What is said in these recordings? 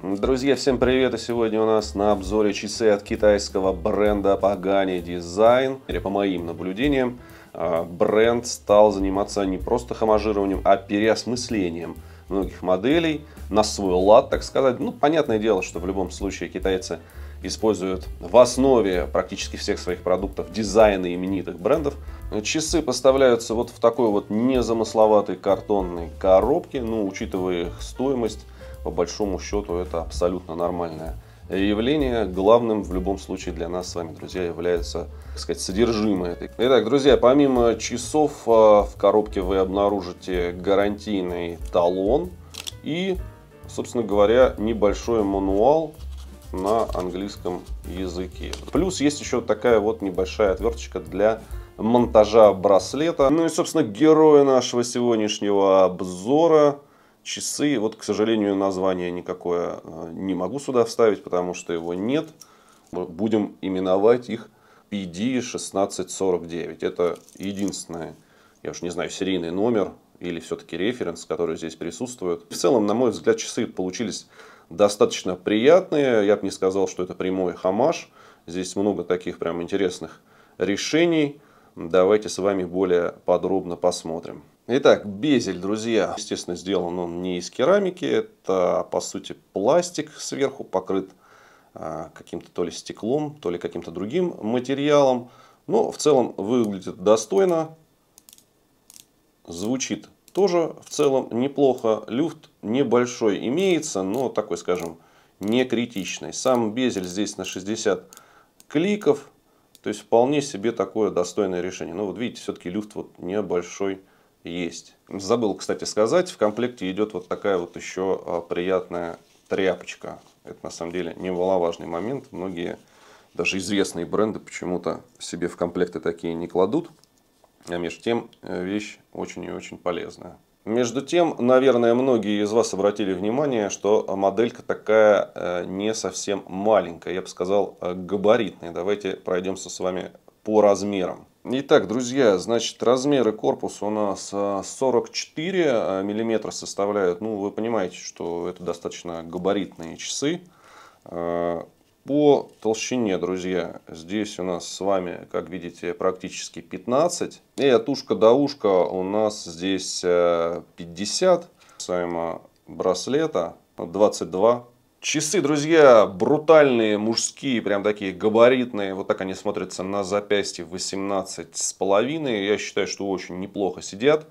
Друзья, всем привет! И сегодня у нас на обзоре часы от китайского бренда Pagani Design. Или по моим наблюдениям, а, бренд стал заниматься не просто хамажированием, а переосмыслением многих моделей на свой лад, так сказать. Ну, понятное дело, что в любом случае китайцы используют в основе практически всех своих продуктов дизайны именитых брендов. Часы поставляются вот в такой вот незамысловатой картонной коробке, ну, учитывая их стоимость, по большому счету это абсолютно нормальное явление. Главным в любом случае для нас с вами, друзья, является, так сказать, содержимое. Итак, друзья, помимо часов а, в коробке вы обнаружите гарантийный талон и, собственно говоря, небольшой мануал на английском языке. Плюс есть еще такая вот небольшая отверточка для монтажа браслета. Ну и, собственно, герои нашего сегодняшнего обзора – часы. Вот, к сожалению, название никакое э, не могу сюда вставить, потому что его нет. Будем именовать их PD1649. Это единственное, я уж не знаю, серийный номер или все-таки референс, который здесь присутствует. В целом, на мой взгляд, часы получились достаточно приятные. Я бы не сказал, что это прямой хамаш. Здесь много таких прям интересных решений. Давайте с вами более подробно посмотрим. Итак, безель, друзья. Естественно, сделан он не из керамики. Это, по сути, пластик сверху покрыт а, каким-то то ли стеклом, то ли каким-то другим материалом. Но в целом выглядит достойно. Звучит тоже в целом неплохо. Люфт небольшой имеется, но такой, скажем, не критичный. Сам безель здесь на 60 кликов. То есть вполне себе такое достойное решение. Но ну, вот видите, все-таки люфт вот небольшой есть. Забыл, кстати, сказать, в комплекте идет вот такая вот еще а, приятная тряпочка. Это на самом деле немаловажный момент. Многие даже известные бренды почему-то себе в комплекты такие не кладут. А между тем э, вещь очень и очень полезная. Между тем, наверное, многие из вас обратили внимание, что моделька такая э, не совсем маленькая, я бы сказал э, габаритная. Давайте пройдемся с вами по размерам. Итак, друзья, значит, размеры корпуса у нас 44 а, а, миллиметра составляют. Ну, вы понимаете, что это достаточно габаритные часы. А, по толщине, друзья, здесь у нас с вами, как видите, практически 15. И от ушка до ушка у нас здесь 50. Касаемо браслета 22 Часы, друзья, брутальные, мужские, прям такие габаритные. Вот так они смотрятся на запястье 18 с половиной. Я считаю, что очень неплохо сидят.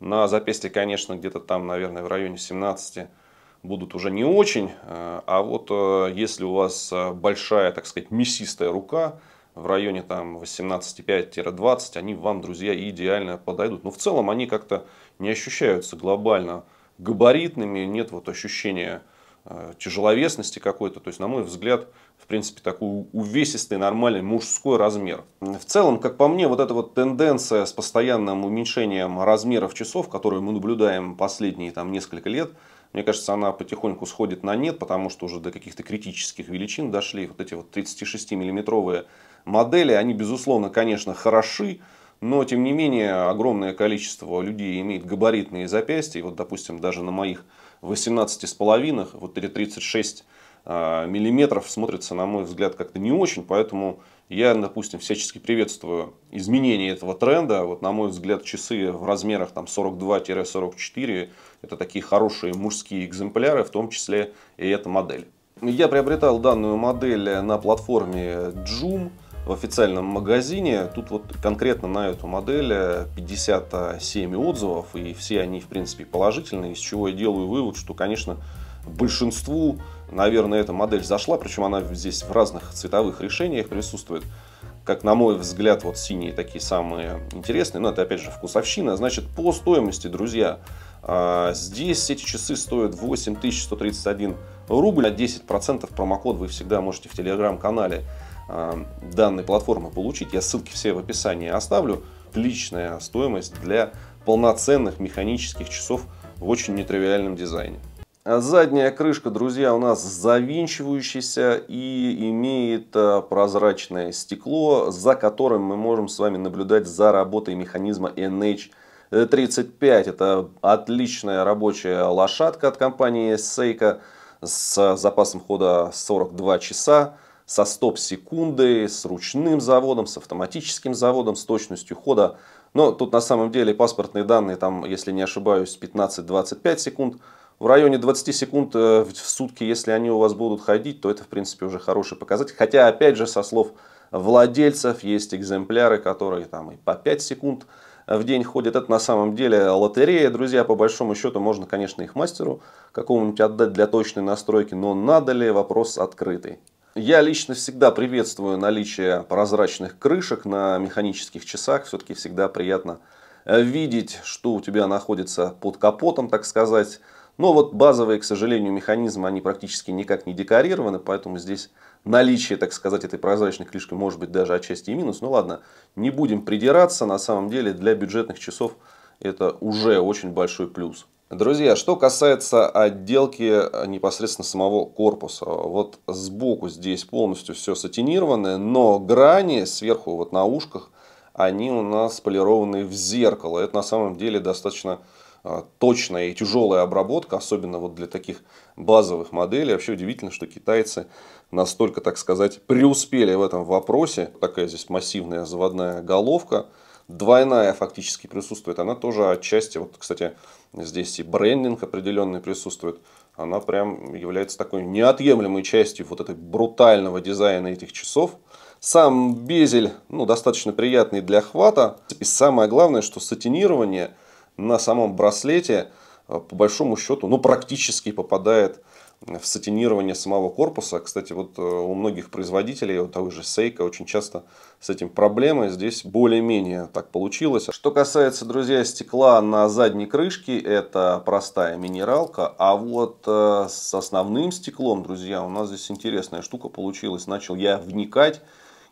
На запястье, конечно, где-то там, наверное, в районе 17 будут уже не очень. Э, а вот э, если у вас э, большая, так сказать, мясистая рука, в районе там 18,5-20, они вам, друзья, идеально подойдут. Но в целом они как-то не ощущаются глобально габаритными, нет вот ощущения Э, тяжеловесности какой-то. То есть, на мой взгляд, в принципе, такой увесистый, нормальный мужской размер. В целом, как по мне, вот эта вот тенденция с постоянным уменьшением размеров часов, которую мы наблюдаем последние там несколько лет, мне кажется, она потихоньку сходит на нет, потому что уже до каких-то критических величин дошли вот эти вот 36-миллиметровые модели. Они, безусловно, конечно, хороши, но, тем не менее, огромное количество людей имеет габаритные запястья. И вот, допустим, даже на моих 18,5, вот или 3,36 а, миллиметров смотрится, на мой взгляд, как-то не очень, поэтому я, допустим, всячески приветствую изменение этого тренда. Вот, на мой взгляд, часы в размерах там, 42-44 это такие хорошие мужские экземпляры, в том числе и эта модель. Я приобретал данную модель на платформе Joom в официальном магазине. Тут вот конкретно на эту модель 57 э, отзывов, и все они, в принципе, положительные, из чего я делаю вывод, что, конечно, большинству, наверное, эта модель зашла, причем она здесь в разных цветовых решениях присутствует. Как на мой взгляд, вот синие такие самые интересные, но это опять же вкусовщина. Значит, по стоимости, друзья, э, здесь эти часы стоят 8131 рубль, а 10% промокод вы всегда можете в телеграм-канале а, данной платформы получить. Я ссылки все в описании оставлю. Отличная стоимость для полноценных механических часов в очень нетривиальном дизайне. А задняя крышка, друзья, у нас завинчивающаяся и имеет а, прозрачное стекло, за которым мы можем с вами наблюдать за работой механизма NH 35 это отличная рабочая лошадка от компании Seiko с запасом хода 42 часа со стоп-секундой, с ручным заводом, с автоматическим заводом, с точностью хода. Но тут на самом деле паспортные данные, там, если не ошибаюсь, 15-25 секунд. В районе 20 секунд э, в сутки, если они у вас будут ходить, то это, в принципе, уже хороший показатель. Хотя, опять же, со слов владельцев есть экземпляры, которые там и по 5 секунд э, в день ходят. Это на самом деле лотерея, друзья, по большому счету можно, конечно, их мастеру какому-нибудь отдать для точной настройки, но надо ли, вопрос открытый. Я лично всегда приветствую наличие прозрачных крышек на механических часах. Все-таки всегда приятно э, видеть, что у тебя находится под капотом, так сказать. Но вот базовые, к сожалению, механизмы, они практически никак не декорированы, поэтому здесь наличие, так сказать, этой прозрачной крышки может быть даже отчасти и минус. Ну ладно, не будем придираться, на самом деле для бюджетных часов это уже очень большой плюс. Друзья, что касается отделки э, непосредственно самого корпуса. Вот сбоку здесь полностью все сатинированное, но грани сверху вот на ушках, они у нас полированы в зеркало. Это на самом деле достаточно э, точная и тяжелая обработка, особенно вот для таких базовых моделей. Вообще удивительно, что китайцы настолько, так сказать, преуспели в этом вопросе. Такая здесь массивная заводная головка – двойная фактически присутствует. Она тоже отчасти, вот, кстати, здесь и брендинг определенный присутствует. Она прям является такой неотъемлемой частью вот этой брутального дизайна этих часов. Сам безель ну, достаточно приятный для хвата. И самое главное, что сатинирование на самом браслете э, по большому счету ну, практически попадает в сатинирование самого корпуса. Кстати, вот э, у многих производителей, у того же Сейка очень часто с этим проблемы. Здесь более-менее так получилось. Что касается, друзья, стекла на задней крышке, это простая минералка. А вот э, с основным стеклом, друзья, у нас здесь интересная штука получилась. Начал я вникать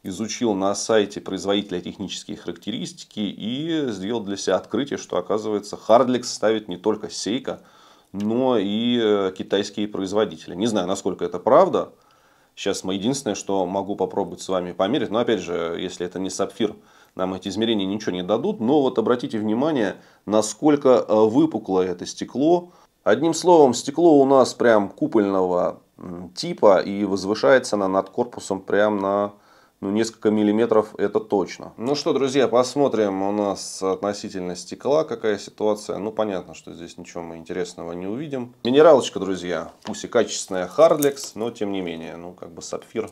изучил на сайте производителя технические характеристики и сделал для себя открытие, что оказывается Hardlex ставит не только Сейка но и э, китайские производители. Не знаю, насколько это правда. Сейчас мы единственное, что могу попробовать с вами померить. Но опять же, если это не сапфир, нам эти измерения ничего не дадут. Но вот обратите внимание, насколько э, выпукло это стекло. Одним словом, стекло у нас прям купольного типа и возвышается оно над корпусом прям на ну, несколько миллиметров это точно. Ну что, друзья, посмотрим у нас относительно стекла, какая ситуация. Ну, понятно, что здесь ничего мы интересного не увидим. Минералочка, друзья, пусть и качественная хардлекс, но тем не менее, ну, как бы сапфир.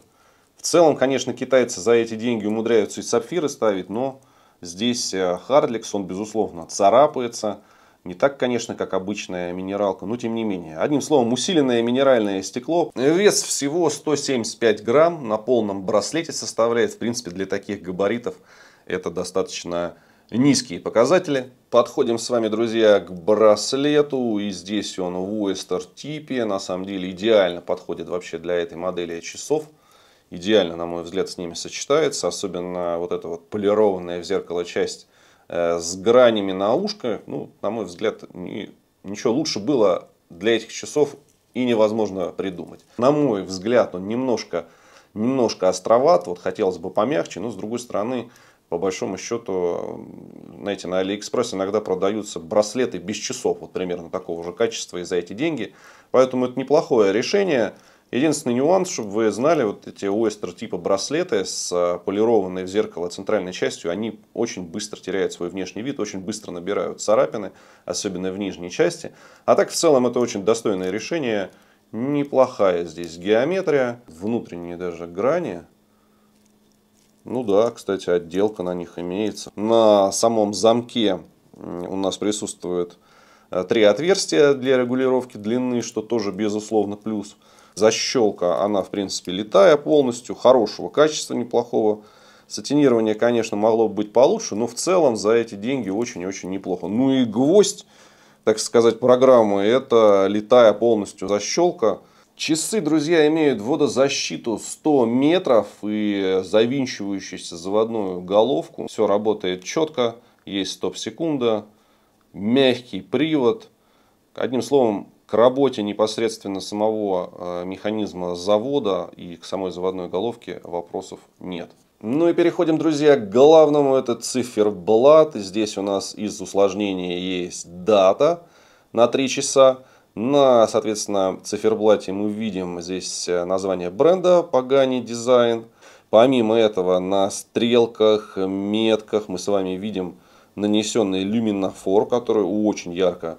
В целом, конечно, китайцы за эти деньги умудряются и сапфиры ставить, но здесь э, хардлекс он, безусловно, царапается. Не так, конечно, как обычная минералка, но тем не менее. Одним словом, усиленное минеральное стекло. Вес всего 175 грамм на полном браслете составляет, в принципе, для таких габаритов это достаточно низкие показатели. Подходим с вами, друзья, к браслету. И здесь он в Уэстер типе. На самом деле идеально подходит вообще для этой модели часов. Идеально, на мой взгляд, с ними сочетается. Особенно вот эта вот полированная в зеркало часть Э, с гранями на ушко, ну, на мой взгляд, ничего лучше было для этих часов и невозможно придумать. На мой взгляд, он немножко, немножко островат, вот хотелось бы помягче, но с другой стороны, по большому счету, знаете, на Алиэкспресс иногда продаются браслеты без часов, вот примерно такого же качества и за эти деньги. Поэтому это неплохое решение. Единственный нюанс, чтобы вы знали, вот эти ойстер типа браслеты с а, полированной в зеркало центральной частью, они очень быстро теряют свой внешний вид, очень быстро набирают царапины, особенно в нижней части. А так в целом это очень достойное решение. Неплохая здесь геометрия, внутренние даже грани. Ну да, кстати, отделка на них имеется. На самом замке у нас присутствуют а, три отверстия для регулировки длины, что тоже безусловно плюс защелка, она в принципе летая полностью, хорошего качества, неплохого. Сатинирование, конечно, могло быть получше, но в целом за эти деньги очень-очень неплохо. Ну и гвоздь, так сказать, программы, это летая полностью защелка. Часы, друзья, имеют водозащиту 100 метров и завинчивающуюся заводную головку. Все работает четко, есть стоп-секунда, мягкий привод. Одним словом, к работе непосредственно самого э, механизма завода и к самой заводной головке вопросов нет. Ну и переходим, друзья, к главному. Это циферблат. Здесь у нас из усложнения есть дата на 3 часа. На, соответственно, циферблате мы видим здесь э, название бренда Pagani Design. Помимо этого, на стрелках, метках мы с вами видим нанесенный люминофор, который очень ярко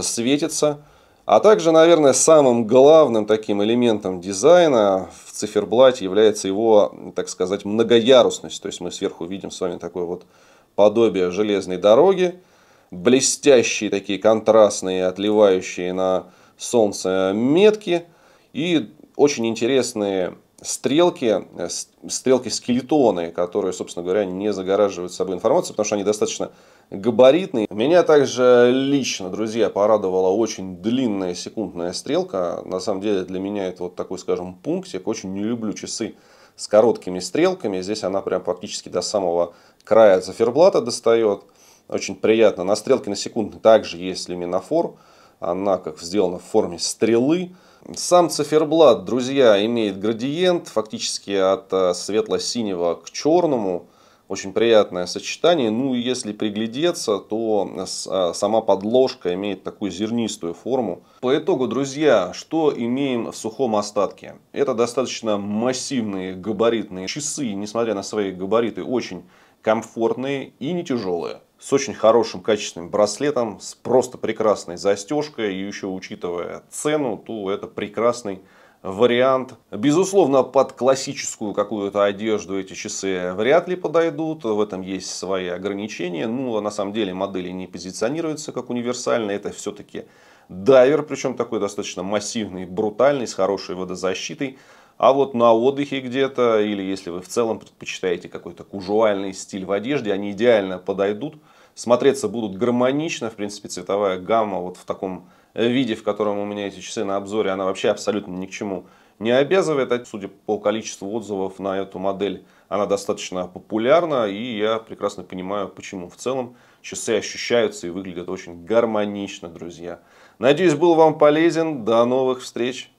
светится. А также, наверное, самым главным таким элементом дизайна в циферблате является его, так сказать, многоярусность. То есть мы сверху видим с вами такое вот подобие железной дороги, блестящие такие контрастные, отливающие на солнце метки и очень интересные стрелки, э, стрелки скелетоны, которые, собственно говоря, не загораживают собой информацию, потому что они достаточно габаритный. Меня также лично, друзья, порадовала очень длинная секундная стрелка. На самом деле для меня это вот такой, скажем, пунктик. Очень не люблю часы с короткими стрелками. Здесь она прям практически до самого края циферблата достает. Очень приятно. На стрелке на секунду также есть лиминофор. Она как сделана в форме стрелы. Сам циферблат, друзья, имеет градиент фактически от э, светло-синего к черному. Очень приятное сочетание. Ну, и если приглядеться, то а, сама подложка имеет такую зернистую форму. По итогу, друзья, что имеем в сухом остатке? Это достаточно массивные габаритные часы, несмотря на свои габариты, очень комфортные и не тяжелые с очень хорошим качественным браслетом, с просто прекрасной застежкой. И еще учитывая цену, то это прекрасный вариант. Безусловно, под классическую какую-то одежду эти часы вряд ли подойдут. В этом есть свои ограничения. Ну, а на самом деле модели не позиционируются как универсальные. Это все-таки дайвер, причем такой достаточно массивный, брутальный, с хорошей водозащитой. А вот на отдыхе где-то, или если вы в целом предпочитаете какой-то кужуальный стиль в одежде, они идеально подойдут. Смотреться будут гармонично, в принципе, цветовая гамма вот в таком Э, виде, в котором у меня эти часы на обзоре, она вообще абсолютно ни к чему не обязывает. Судя по количеству отзывов на эту модель, она достаточно популярна, и я прекрасно понимаю, почему. В целом часы ощущаются и выглядят очень гармонично, друзья. Надеюсь, был вам полезен. До новых встреч!